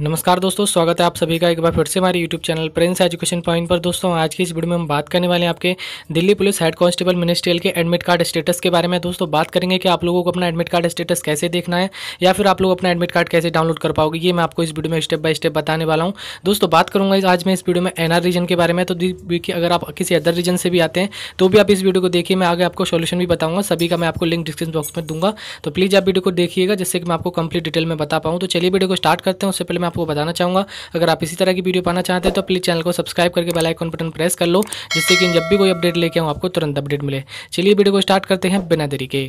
नमस्कार दोस्तों स्वागत है आप सभी का एक बार फिर से हमारे YouTube channel Prince Education Point पर दोस्तों आज की इस वीडियो में हम बात करने वाले हैं आपके Delhi police head constable ministerial के एडमिट कार्ड स्टेटस के बारे में दोस्तों बात करेंगे कि आप लोगों को अपना एडमिट कार्ड स्टेटस कैसे देखना है या फिर आप लोग अपना एडमिट कार्ड कैसे डाउनलोड कर पाओगे ये मैं आपको इस वीडियो में स्टेप बाय स्टेप बताने वाला हूँ दोस्तों बात करूँगा आज मैं इस वीडियो में एनआर रीजन के बारे में तो अगर आप किसी अदर रीजन से भी आते हैं तो भी आप इस वीडियो को देखिए मैं आगे आपको सोल्यूशन भी बताऊँगा सभी का मैं आपको लिंक डिस्क्रिप्शन बॉक्स में दूंगा तो प्लीज़ आप वीडियो को देखिएगा जिससे कि मैं आपको कंप्लीट डिटेल में बता पाऊँ तो चलिए वीडियो को स्टार्ट करते हैं उससे पहले मैं आपको बताना चाहूँगा अगर आप इसी तरह की वीडियो पाना चाहते हैं तो प्लीज़ चैनल को सब्सक्राइब करके बेलाइकॉन बटन प्रेस कर लो जिससे कि जब भी कोई अपडेट लेके आऊँ आपको तुरंत अपडेट मिले चलिए वीडियो को स्टार्ट करते हैं बिना देरी के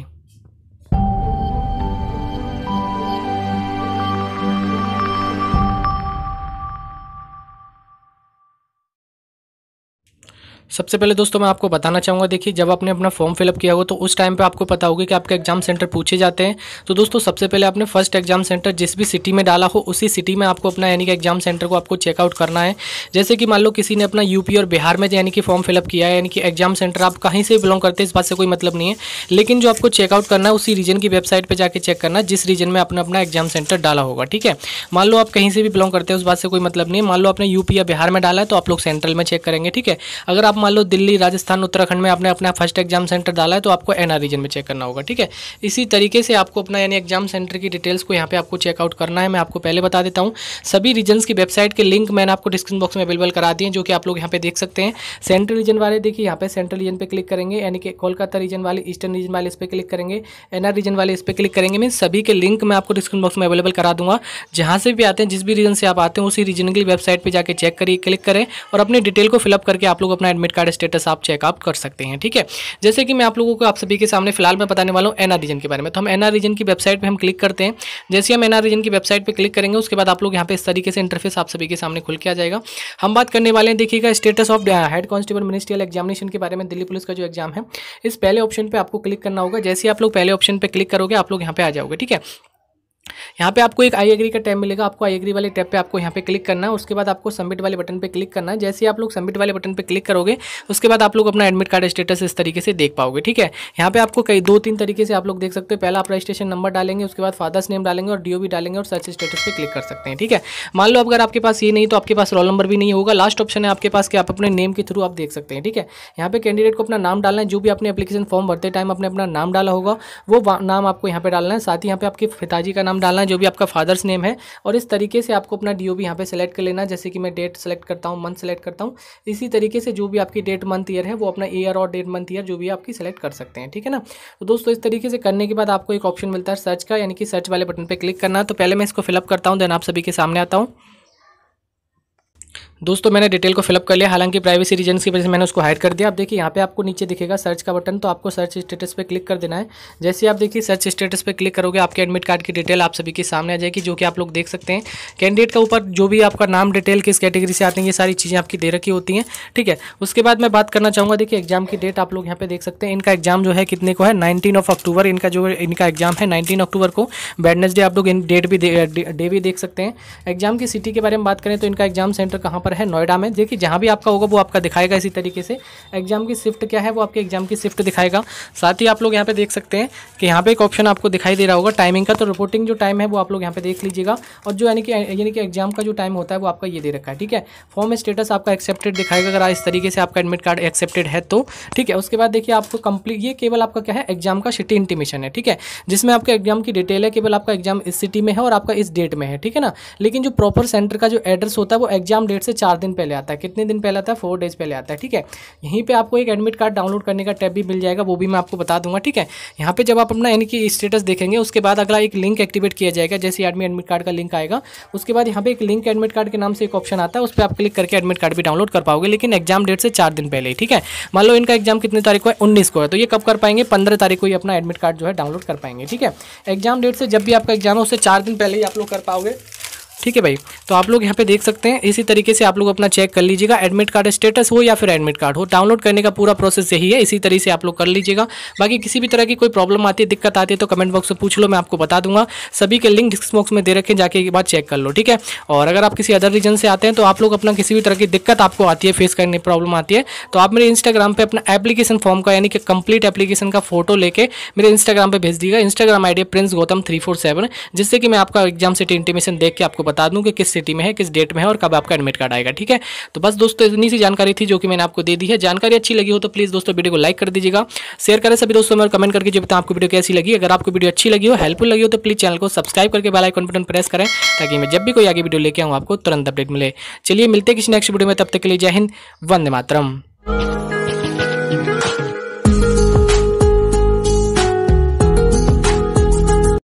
सबसे पहले दोस्तों मैं आपको बताना चाहूँगा देखिए जब आपने अपना फॉर्म फिलअप किया होगा तो उस टाइम पे आपको पता होगा कि आपके एग्जाम सेंटर पूछे जाते हैं तो दोस्तों सबसे पहले आपने फर्स्ट एग्जाम सेंटर जिस भी सिटी में डाला हो उसी सिटी में आपको अपना यानी कि एग्जाम सेंटर को आपको चेकआउट करना है जैसे कि मान लो किसी ने अपना यूपी और बिहार में यानी कि फॉर्म फिलअप किया है यानी कि एग्जाम सेंटर आप कहीं से बिलोंग करते हैं इस बात से कोई मतलब नहीं है लेकिन जो आपको चेकआउट करना है उसी रीजन की वेबसाइट पर जाकर चेक करना जिस रीजन में आपने अपना एग्जाम सेंटर डाला होगा ठीक है मान लो आप कहीं से भी बिलोंग करते हैं उस बात से कोई मतलब नहीं है मान लो आपने यूपी या बिहार में डाला है तो आप लोग सेंट्रल में चेक करेंगे ठीक है अगर आप मान लो दिल्ली राजस्थान उत्तराखंड में आपने अपना फर्स्ट एग्जाम सेंटर डाला है तो आपको एन रीजन में चेक करना होगा ठीक है इसी तरीके से आपको अपना यानी एग्जाम सेंटर की डिटेल्स को यहाँ पे आपको चेकआउट करना है मैं आपको पहले बता देता हूँ सभी रीजन की वेबसाइट के लिंक मैंने आपको डिस्क्रिप्शन बॉक्स में अवेलेबल करा दिए जो कि आप लोग यहाँ पे देख सकते हैं सेंट्रल रीजन वाले देखिए यहाँ पे सेंट्रल रीजन पर क्लिक करेंगे यानी कि कोलकाता रीजन वाले ईस्टर्न रीजन वाले इस पर क्लिक करेंगे एनआर रीजन वाले इस पर क्लिक करेंगे मीन सभी के लिंक मैं आपको डिस्क्रिप्शन बॉक्स में अवेलेबल करा दूंगा जहाँ से भी आते हैं जिस भी रीजन से आप आते हैं उसी रीजन की वेबसाइट पर जाकर चेक करिए क्लिक करें और अपनी डिटेल को फिलअप करके आप लोग अपना एडमिट कार्ड स्टेटस आप चेकअप कर सकते हैं ठीक है जैसे कि मैं आप लोगों को आप सभी के सामने फिलहाल मैं बताने वाला हूँ एनआर रीजन के बारे में तो हम एनआर रीजन की वेबसाइट पर हम क्लिक करते हैं जैसे हम एनआर रीजन की वेबसाइट पर क्लिक करेंगे उसके बाद आप लोग यहाँ पे इस तरीके से इंटरफेस आप सभी के सामने खुल के आ जाएगा हम बात करने वाले हैं देखिएगा status of head constable ministerial examination के बारे में दिल्ली पुलिस का जो एग्जाम है इस पहले ऑप्शन पर आपको क्लिक करना होगा जैसे आप लोग पहले ऑप्शन पर क्लिक करोगे आप लोग यहाँ पे आ जाओगे ठीक है यहाँ पे आपको एक आई एग्री का टैब मिलेगा आपको आई एग्री वाले टैब पे आपको यहाँ पे क्लिक करना है उसके बाद आपको सबमिट वाले बटन पे क्लिक करना है जैसे ही आप लोग सबमिट वाले बटन पे क्लिक करोगे उसके बाद आप लोग अपना एडमिट कार्ड स्टेटस इस तरीके से देख पाओगे ठीक है यहाँ पे आपको कई दो तीन तरीके से आप लोग देख सकते हो पहला आप रजिस्ट्रेशन नंबर डालेंगे उसके बाद फादर्स नेम डालेंगे और डीओ डालेंगे और सर्च स्टेटस पर क्लिक कर सकते हैं ठीक है मान लो अगर आपके पास ये नहीं तो आपके पास रोल नंबर भी नहीं होगा लास्ट ऑप्शन है आपके पास कि आप अपने नेम के थ्रू आप देख सकते हैं ठीक है यहाँ पे कैंडिडेट को अपना नाम डालना है जो भी आपने अपलीकेशन फॉर्म भरते टाइम अपने अपना नाम डाला होगा वो नाम आपको यहाँ पे डालना है साथ ही यहाँ पे आपके पिताजी का नाम डालना डालना है जो भी आपका फादर्स नेम है और इस तरीके से आपको अपना डी ओ बी यहाँ पर सेलेक्ट कर लेना जैसे कि मैं डेट सेलेक्ट करता हूँ मंथ सेलेक्ट करता हूँ इसी तरीके से जो भी आपकी डेट मंथ ईयर है वो अपना ईयर और डेट मंथ ईयर जो भी आपकी सेलेक्ट कर सकते हैं ठीक है ना तो दोस्तों इस तरीके से करने के बाद आपको एक ऑप्शन मिलता है सर्च का यानी कि सर्च वाले बटन पर क्लिक करना तो पहले मैं इसको फिलअप करता हूँ देन आप सभी के सामने आता हूँ दोस्तों मैंने डिटेल को फिलअप कर लिया हालांकि प्राइवेसी रीजन की वजह से मैंने उसको हाइड कर दिया आप देखिए यहाँ पे आपको नीचे दिखेगा सर्च का बटन तो आपको सर्च स्टेटस पे क्लिक कर देना है जैसे आप देखिए सर्च स्टेटस पे क्लिक करोगे आपके एडमिट कार्ड की डिटेल आप सभी के सामने आ जाएगी जो कि आप लोग देख सकते हैं कैंडिडेट का ऊपर जो भी आपका नाम डिटेल किस कैटेगरी से आते हैं ये सारी चीज़ें आपकी दे रखी होती हैं ठीक है उसके बाद मैं बात करना चाहूँगा देखिए एग्जाम की डेट आप लोग यहाँ पे देख सकते हैं इनका एग्जाम जो है कितने को है नाइनटीन ऑफ अक्टूबर इनका जो इनका एग्जाम है नाइनटीन अक्टूबर को बैडनेसडे आप लोग डेट भी डे भी देख सकते हैं एग्जाम की सिटी के बारे में बात करें तो इनका एग्जाम सेंटर कहाँ पर है नोएडा में देखिए जहाँ भी आपका होगा वो आपका दिखाएगा इसी तरीके से एग्जाम की शिफ्ट क्या है वो आपके एग्जाम की शिफ्ट दिखाएगा साथ ही आप लोग यहाँ पे देख सकते हैं कि यहाँ पे एक ऑप्शन आपको दिखाई दे रहा होगा टाइमिंग का तो रिपोर्टिंग जो टाइम है वो आप लोग यहाँ पे देख लीजिएगा और जो यानी कि यानी कि एग्जाम का जो टाइम होता है वो आपका ये दे रखा है ठीक है फॉर्म स्टेटस आपका एक्सेप्टेड दिखाएगा अगर इस तरीके से आपका एडमिट कार्ड एक्सेप्टेड है तो ठीक है उसके बाद देखिए आपको कंप्लीट ये केवल आपका क्या है एग्जाम का सिटी इंटीमेशन है ठीक है जिसमें आपके एग्जाम की डिटेल है केवल आपका एग्जाम इस सिटी में है और आपका इस डेट में है ठीक है ना लेकिन जो प्रॉपर सेंटर का जो एड्रेस होता है वो एग्जाम डेट से चार दिन पहले आता है कितने दिन पहले आता है फोर डेज पहले आता है ठीक है यहीं पर आपको एक एडमिट कार्ड डाउनलोड करने का टैब भी मिल जाएगा वो भी मैं आपको बता दूंगा ठीक है यहाँ पर जब आप अपना यानी कि स्टेटस देखेंगे उसके बाद अगला एक लिंक एक्टिवेट किया जाएगा जैसे आदमी एडमिट कार्ड का लिंक आएगा उसके बाद यहाँ पर एक लिंक एडमिट कार्ड के नाम से एक ऑप्शन आता है उस पर आप क्लिक करके एडमिट कार्ड भी डाउनलोड कर पाओगे लेकिन एग्जाम डेट से चार दिन पहले ही ठीक है मान लो इनका एग्जाम कितनी तारीख को है उन्नीस को है तो ये कब कर पाएंगे पंद्रह तारीख को ही अपना एडमिट कार्ड जो है डाउनलोड कर पाएंगे ठीक है एग्जाम डेट से जब भी आपका एग्जाम है उससे चार दिन पहले ही आप लोग कर पाओगे ठीक है भाई तो आप लोग यहाँ पे देख सकते हैं इसी तरीके से आप लोग अपना चेक कर लीजिएगा एडमिट कार्ड स्टेटस हो या फिर एडमिट कार्ड हो डाउनलोड करने का पूरा प्रोसेस यही है इसी तरीके से आप लोग कर लीजिएगा बाकी किसी भी तरह की कोई प्रॉब्लम आती है दिक्कत आती है तो कमेंट बॉक्स में पूछ लो मैं आपको बता दूंगा सभी के लिंक डिस्क बॉक्स में दे रखें जाके एक बार चेक कर लो ठीक है और अगर आप किसी अदर रीजन से आते हैं तो आप लोग अपना किसी भी तरह की दिक्कत आपको आती है फेस करने प्रॉब्लम आती है तो आप मेरे इंस्टाग्राम पर अपना एप्लीकेशन फॉर्म का यानी कि कंप्लीट एप्लीकेशन का फोटो लेके मेरे इंस्टाग्राम पर भेज दीजिएगा Instagram D prince Gautam three जिससे कि मैं आपका एग्जाम से इंटीमेशन देख के आपको बता दूँ कि किस सिटी में है किस डेट में है और कब आपका एडमिट कार्ड आएगा ठीक है तो बस दोस्तों इतनी सी जानकारी थी जो कि मैंने आपको दे दी है जानकारी अच्छी लगी हो तो प्लीज़ दोस्तों वीडियो को लाइक कर दीजिएगा शेयर करें सभी दोस्तों में कमेंट करके जो बताएं आपको वीडियो कैसी लगी अगर आपको वीडियो अच्छी लगी हो हेल्पफुल लगी हो तो प्लीज़ चैनल को सब्सक्राइब करके बेल आइकन बटन प्रेस करें ताकि मैं जब भी कोई आगे वीडियो लेके आऊँ आपको तुरंत अपडेट मिले चलिए मिलते किसी नेक्स्ट वीडियो में तब तक के लिए जय हिंद वंदे मातरम